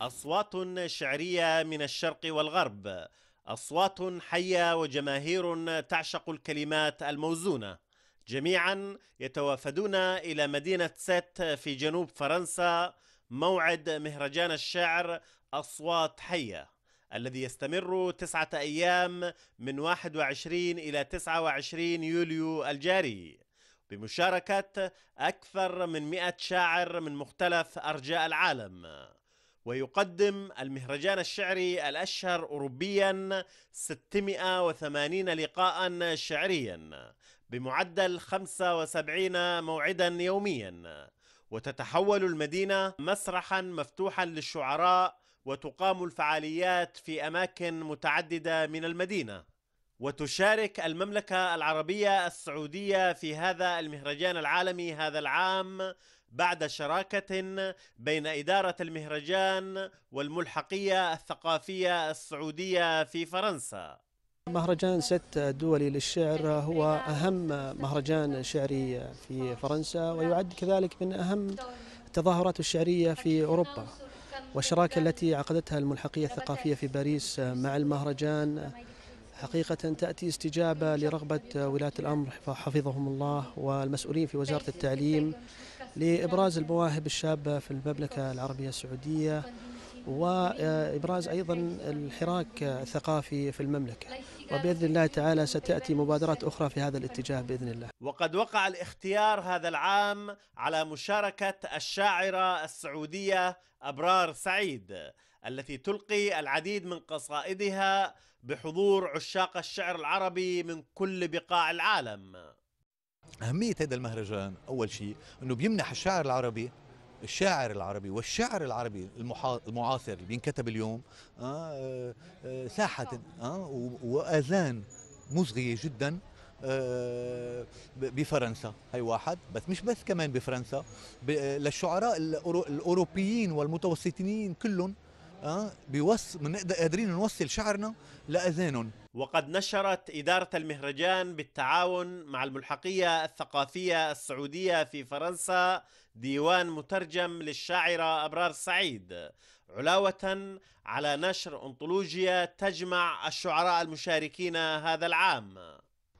اصوات شعريه من الشرق والغرب اصوات حيه وجماهير تعشق الكلمات الموزونه جميعا يتوافدون الى مدينه سيت في جنوب فرنسا موعد مهرجان الشعر اصوات حيه الذي يستمر تسعة أيام من 21 إلى 29 يوليو الجاري بمشاركة أكثر من 100 شاعر من مختلف أرجاء العالم ويقدم المهرجان الشعري الأشهر أوروبيا 680 لقاء شعريا بمعدل 75 موعدا يوميا وتتحول المدينة مسرحا مفتوحا للشعراء وتقام الفعاليات في أماكن متعددة من المدينة وتشارك المملكة العربية السعودية في هذا المهرجان العالمي هذا العام بعد شراكة بين إدارة المهرجان والملحقية الثقافية السعودية في فرنسا. مهرجان ست الدولي للشعر هو أهم مهرجان شعري في فرنسا ويعد كذلك من أهم التظاهرات الشعرية في أوروبا. والشراكة التي عقدتها الملحقية الثقافية في باريس مع المهرجان حقيقة تأتي استجابة لرغبة ولاة الأمر حفظهم الله والمسؤولين في وزارة التعليم لإبراز المواهب الشابة في المملكة العربية السعودية وإبراز أيضا الحراك الثقافي في المملكة وبإذن الله تعالى ستأتي مبادرات أخرى في هذا الاتجاه بإذن الله وقد وقع الاختيار هذا العام على مشاركة الشاعرة السعودية أبرار سعيد التي تلقي العديد من قصائدها بحضور عشاق الشعر العربي من كل بقاع العالم أهمية هذا المهرجان أول شيء أنه بيمنح الشاعر العربي الشاعر العربي والشعر العربي المعاصر اللي بينكتب اليوم آه، آه، ساحة آه، وأذان مزغية جدا بفرنسا هي واحد بس مش بس كمان بفرنسا للشعراء الأوروبيين والمتوسطين كلهم أه بيوص قادرين نوصل شعرنا لأذانهم وقد نشرت إدارة المهرجان بالتعاون مع الملحقية الثقافية السعودية في فرنسا ديوان مترجم للشاعرة أبرار سعيد علاوة على نشر أنطولوجيا تجمع الشعراء المشاركين هذا العام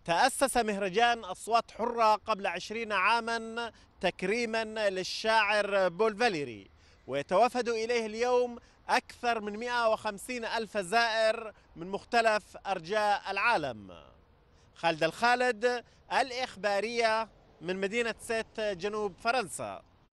تأسس مهرجان أصوات حرة قبل عشرين عاما تكريما للشاعر بول فاليري ويتوافد إليه اليوم أكثر من 150 ألف زائر من مختلف أرجاء العالم خالد الخالد الإخبارية من مدينة سيت جنوب فرنسا